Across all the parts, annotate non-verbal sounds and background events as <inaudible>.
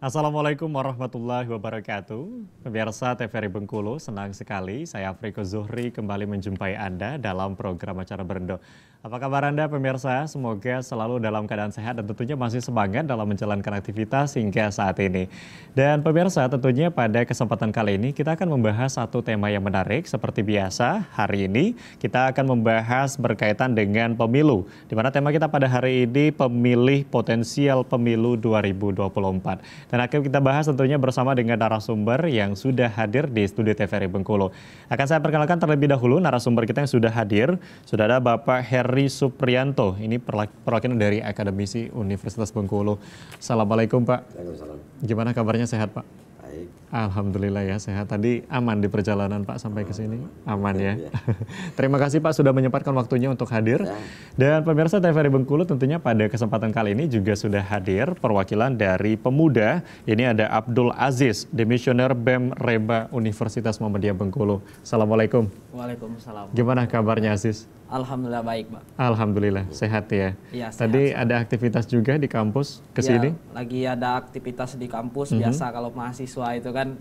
Assalamualaikum warahmatullahi wabarakatuh. Pemirsa TVRI Bengkulu, senang sekali saya Afriko Zuhri kembali menjumpai Anda dalam program acara Berendo. Apa kabar Anda pemirsa? Semoga selalu dalam keadaan sehat dan tentunya masih semangat dalam menjalankan aktivitas hingga saat ini. Dan pemirsa tentunya pada kesempatan kali ini kita akan membahas satu tema yang menarik seperti biasa. Hari ini kita akan membahas berkaitan dengan pemilu. Di mana tema kita pada hari ini pemilih potensial pemilu 2024. Dan akhirnya kita bahas tentunya bersama dengan narasumber yang sudah hadir di studio TVRI Bengkulu. Akan saya perkenalkan terlebih dahulu narasumber kita yang sudah hadir. Sudah ada Bapak Her Risu Suprianto, Ini perwakilan dari Akademisi Universitas Bengkulu. Assalamualaikum Pak. Waalaikumsalam. Gimana kabarnya sehat Pak? Baik. Alhamdulillah ya sehat. Tadi aman di perjalanan Pak sampai ke sini. Aman ya. Iya. <laughs> Terima kasih Pak sudah menyempatkan waktunya untuk hadir. Ya. Dan pemirsa TVRI Bengkulu tentunya pada kesempatan kali ini juga sudah hadir perwakilan dari pemuda. Ini ada Abdul Aziz, demisioner BEM Reba Universitas Muhammadiyah Bengkulu. Assalamualaikum. Waalaikumsalam. Gimana kabarnya Aziz? Alhamdulillah baik, Pak. Alhamdulillah sehat ya. Iya, sehat. Tadi ada aktivitas juga di kampus ke iya, sini? Ya, lagi ada aktivitas di kampus mm -hmm. biasa kalau mahasiswa itu kan kan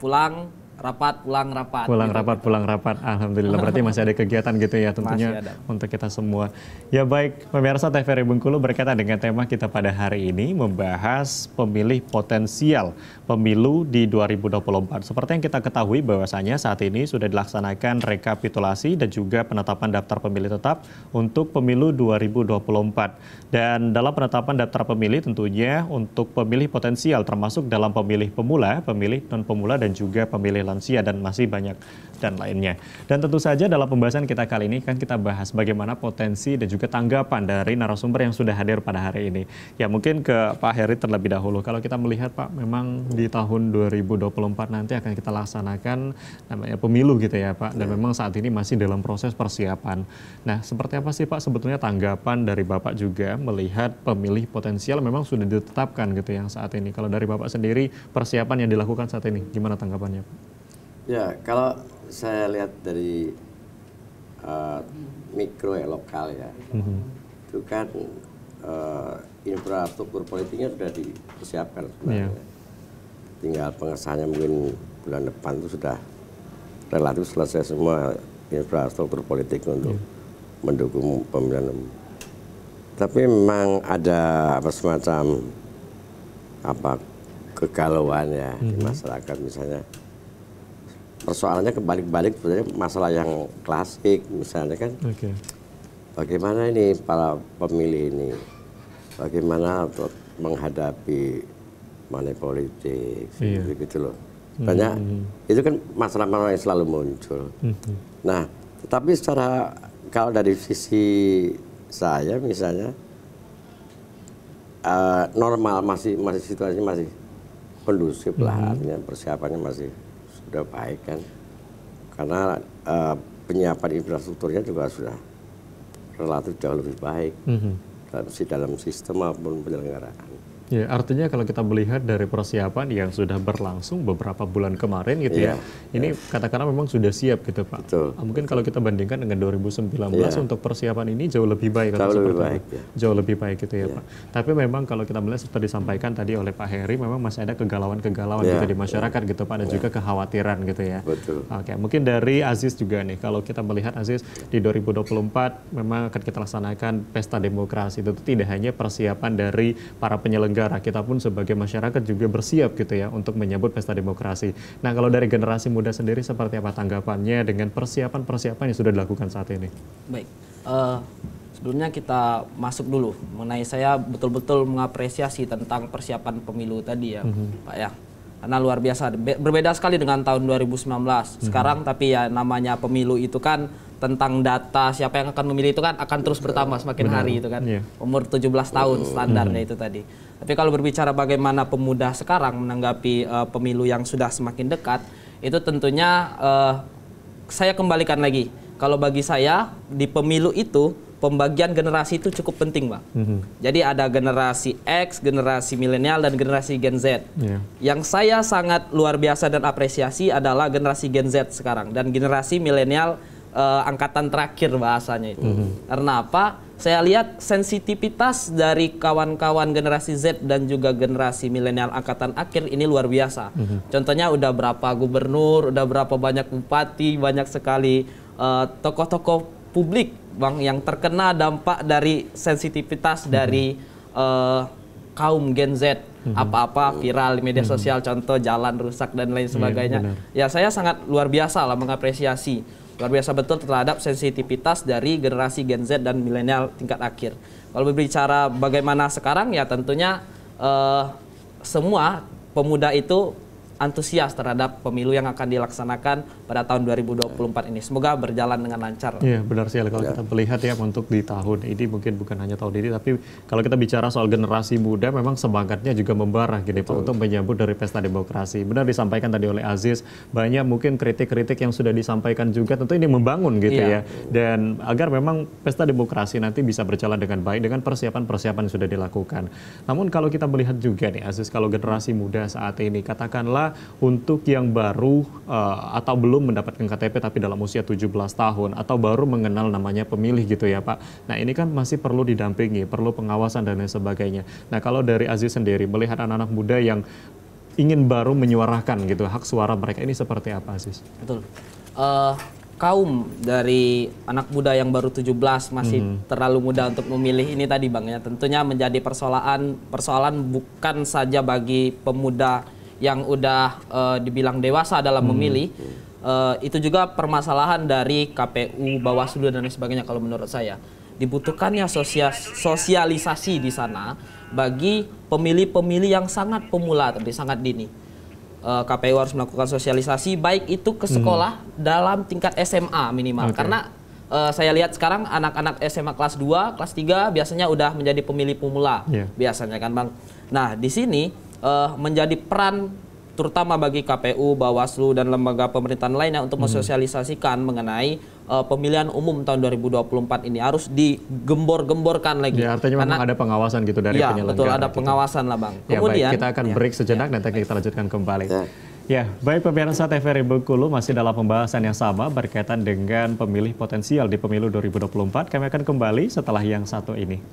pulang rapat pulang rapat pulang gitu. rapat pulang rapat alhamdulillah berarti masih ada kegiatan gitu ya tentunya untuk kita semua ya baik pemirsa TVRI Bengkulu berkaitan dengan tema kita pada hari ini membahas pemilih potensial pemilu di 2024 seperti yang kita ketahui bahwasanya saat ini sudah dilaksanakan rekapitulasi dan juga penetapan daftar pemilih tetap untuk pemilu 2024 dan dalam penetapan daftar pemilih tentunya untuk pemilih potensial termasuk dalam pemilih pemula pemilih non pemula dan juga pemilih lansia dan masih banyak dan lainnya. Dan tentu saja dalam pembahasan kita kali ini kan kita bahas bagaimana potensi dan juga tanggapan dari narasumber yang sudah hadir pada hari ini. Ya mungkin ke Pak Heri terlebih dahulu. Kalau kita melihat Pak memang di tahun 2024 nanti akan kita laksanakan namanya pemilu gitu ya Pak. Dan iya. memang saat ini masih dalam proses persiapan. Nah seperti apa sih Pak sebetulnya tanggapan dari Bapak juga melihat pemilih potensial memang sudah ditetapkan gitu yang saat ini. Kalau dari Bapak sendiri persiapan yang dilakukan saat ini gimana tanggapannya Pak? Ya, kalau saya lihat dari uh, mikro ya lokal ya, mm-hmm. itu kan uh, infrastruktur politiknya sudah disiapkan sebenarnya. Yeah. Tinggal pengesahannya mungkin bulan depan itu sudah relatif selesai semua infrastruktur politik untuk yeah. mendukung pemilihan Tapi memang ada apa semacam apa kegalauan ya mm-hmm. di mhm. masyarakat misalnya persoalannya kebalik-balik sebenarnya masalah yang klasik misalnya kan. Okay. Bagaimana ini para pemilih ini? Bagaimana untuk menghadapi money politik iya. gitu, loh. Hmm. Banyak mm -hmm. itu kan masalah-masalah yang selalu muncul. Mm -hmm. Nah, tetapi secara kalau dari sisi saya misalnya uh, normal masih masih situasi masih kondusif mm -hmm. lah artinya persiapannya masih sudah baik kan karena uh, penyiapan infrastrukturnya juga sudah relatif jauh lebih baik mm -hmm. dalam, dalam sistem maupun penyelenggaraan. Ya, artinya kalau kita melihat dari persiapan yang sudah berlangsung beberapa bulan kemarin gitu ya, ya ini ya. katakanlah memang sudah siap gitu Pak. Betul. Ah, mungkin kalau kita bandingkan dengan 2019 ya. untuk persiapan ini jauh lebih baik jauh lebih baik. Itu. Ya. Jauh lebih baik gitu ya, ya Pak. Tapi memang kalau kita melihat seperti disampaikan tadi oleh Pak Heri, memang masih ada kegalauan-kegalauan ya. gitu di masyarakat ya. gitu Pak, dan ya. juga kekhawatiran gitu ya. Betul. Oke, mungkin dari Aziz juga nih, kalau kita melihat Aziz di 2024 memang akan kita laksanakan pesta demokrasi itu tidak hanya persiapan dari para penyelenggara negara, kita pun sebagai masyarakat juga bersiap gitu ya untuk menyambut pesta demokrasi. Nah kalau dari generasi muda sendiri seperti apa tanggapannya dengan persiapan-persiapan yang sudah dilakukan saat ini? Baik, uh, sebelumnya kita masuk dulu mengenai saya betul-betul mengapresiasi tentang persiapan pemilu tadi ya mm -hmm. Pak ya karena luar biasa berbeda sekali dengan tahun 2019 mhm. sekarang mm -hmm. tapi ya namanya pemilu itu kan tentang data siapa yang akan memilih itu kan akan terus bertambah semakin Benar. hari itu kan. Yeah. Umur 17 tahun oh. standarnya mm -hmm. itu tadi. Tapi kalau berbicara bagaimana pemuda sekarang menanggapi uh, pemilu yang sudah semakin dekat, itu tentunya uh, saya kembalikan lagi. Kalau bagi saya di pemilu itu pembagian generasi itu cukup penting, Bang. Mm -hmm. Jadi ada generasi X, generasi milenial dan generasi Gen Z. Yeah. Yang saya sangat luar biasa dan apresiasi adalah generasi Gen Z sekarang dan generasi milenial uh, angkatan terakhir bahasanya itu. Mm -hmm. Karena apa? Saya lihat sensitivitas dari kawan-kawan generasi Z dan juga generasi milenial angkatan akhir ini luar biasa. Mm -hmm. Contohnya udah berapa gubernur, udah berapa banyak bupati, banyak sekali eh, tokoh-tokoh uh, publik bang yang terkena dampak dari sensitivitas mm -hmm. dari uh, kaum Gen Z mhm. apa-apa mm -hmm. viral di media mhm. sosial mm -hmm. contoh jalan rusak dan lain iya, sebagainya. Yeah, ya saya sangat luar biasa lah mengapresiasi luar biasa betul terhadap sensitivitas dari generasi Gen Z dan milenial tingkat akhir. Kalau berbicara bagaimana sekarang ya tentunya uh, semua pemuda itu antusias terhadap pemilu yang akan dilaksanakan pada tahun 2024 ini. Semoga berjalan dengan lancar. Iya, benar sih kalau ya. kita melihat ya untuk di tahun ini mungkin bukan hanya tahun ini tapi kalau kita bicara soal generasi muda memang semangatnya juga membara gitu Pak untuk menyambut dari pesta demokrasi. Benar disampaikan tadi oleh Aziz, banyak mungkin kritik-kritik yang sudah disampaikan juga tentu ini membangun gitu ya. ya. Dan agar memang pesta demokrasi nanti bisa berjalan dengan baik dengan persiapan-persiapan yang sudah dilakukan. Namun kalau kita melihat juga nih Aziz kalau generasi muda saat ini katakanlah untuk yang baru uh, atau belum mendapatkan KTP tapi dalam usia 17 tahun atau baru mengenal namanya pemilih gitu ya Pak. Nah ini kan masih perlu didampingi, perlu pengawasan dan lain sebagainya. Nah kalau dari Aziz sendiri melihat anak-anak muda yang ingin baru menyuarakan gitu hak suara mereka ini seperti apa Aziz? Betul. Uh, kaum dari anak muda yang baru 17 masih -hmm. terlalu muda untuk memilih ini tadi Bang ya. Tentunya menjadi persoalan persoalan bukan saja bagi pemuda yang udah uh, dibilang dewasa dalam hmm. memilih uh, itu juga permasalahan dari KPU, Bawaslu dan lain sebagainya kalau menurut saya. Dibutuhkannya sosialisasi di sana bagi pemilih-pemilih yang sangat pemula tapi sangat dini. Uh, eh, KPU harus melakukan sosialisasi baik itu ke hmm. sekolah hmm. dalam tingkat SMA minimal okay. karena uh, saya lihat sekarang anak-anak SMA kelas 2, kelas 3 biasanya udah menjadi pemilih pemula yeah. biasanya kan Bang. Nah, di sini uh, menjadi peran terutama bagi KPU, Bawaslu dan lembaga pemerintahan lainnya untuk hmm. mensosialisasikan mengenai uh, pemilihan umum tahun 2024 ini harus digembor-gemborkan lagi. Ya, artinya Karena, memang ada pengawasan gitu dari ya, penyelenggara. betul ada gitu. pengawasan lah Bang. Ya, Kemudian baik. kita akan break iya. sejenak ya, dan nanti kita lanjutkan kembali. Ya. Ya, baik pemirsa TVRI Bengkulu masih dalam pembahasan yang sama berkaitan dengan pemilih potensial di pemilu 2024. Kami akan kembali setelah yang satu ini.